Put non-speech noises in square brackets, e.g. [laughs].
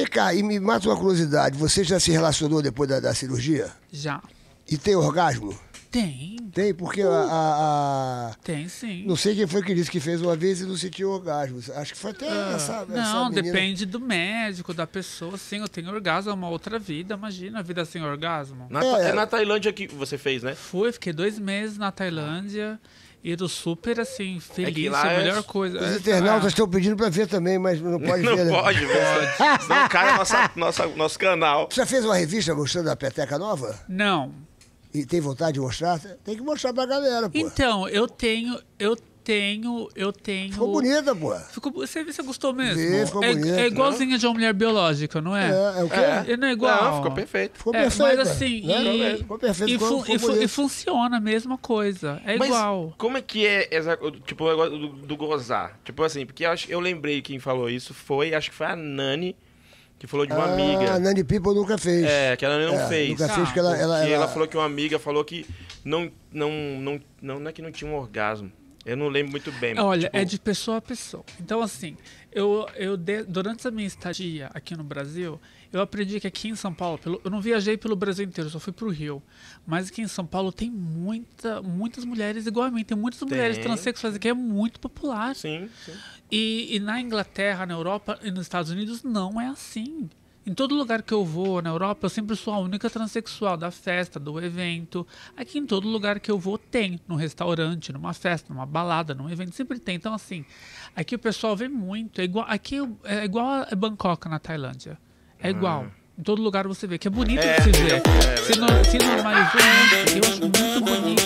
Vem cá, e me mata uma curiosidade. Você já se relacionou depois da, da cirurgia? Já. E tem orgasmo? Tem. Tem, porque uh. a, a, a, Tem, sim. Não sei quem foi que disse que fez uma vez e não sentiu orgasmo. Acho que foi até ah, essa, Não, essa menina... depende do médico, da pessoa. Sim, eu tenho orgasmo, é uma outra vida. Imagina a vida sem orgasmo. Na, é, é na Tailândia que você fez, né? Fui, fiquei dois meses na Tailândia. Ah ido super assim, é feliz, é a melhor é... coisa. Os internautas é, ah. Tá estão pedindo pra ver também, mas não [laughs] pode não ver. Não né? pode ver, [laughs] Não cai nossa, nossa, nosso canal. Você já fez uma revista mostrando a peteca nova? Não. E tem vontade de mostrar? Tem que mostrar pra galera, pô. Então, eu tenho, eu tenho, eu tenho. Ficou bonita, pô. Ficou, você, você gostou mesmo? Vê, ficou é, é bonita, é igualzinha de uma mulher biológica, não é? É, é o quê? É, não é igual. Não, ficou perfeito. Ficou é, perfeito. Mas assim, e, ficou perfeito. E, ficou, ficou e, fu e, funciona a mesma coisa. É mas igual. Como é que é essa, tipo, do, do gozar? Tipo assim, porque eu, acho, eu lembrei quem falou isso foi, acho que foi a Nani. Que falou de uma ah, amiga. A Nani Pipo nunca fez. É, que a Nani não é, fez. Nunca ah, fez porque ela, ah. ela, ela... ela falou que uma amiga falou que não, não, não, não, não é que não tinha um orgasmo. Eu não lembro muito bem. Olha, tipo... é de pessoa a pessoa. Então, assim, eu, eu de, durante a minha estadia aqui no Brasil, eu aprendi que aqui em São Paulo, pelo, eu não viajei pelo Brasil inteiro, só fui pro Rio. Mas aqui em São Paulo tem muita, muitas mulheres igualmente, tem muitas tem. mulheres transexuais que é muito popular. Sim, sim. E, e na Inglaterra, na Europa e nos Estados Unidos não é assim. Em todo lugar que eu vou na Europa, eu sempre sou a única transexual da festa, do evento. Aqui em todo lugar que eu vou tem, num restaurante, numa festa, numa balada, num evento, sempre tem. Então assim, aqui o pessoal vê muito. É igual, aqui é, é igual a é Bangkok na Tailândia. É ah. igual. Em todo lugar você vê, que é bonito é, de se ver. É, é, é, se, no, se normalizou muito, eu acho muito bonito.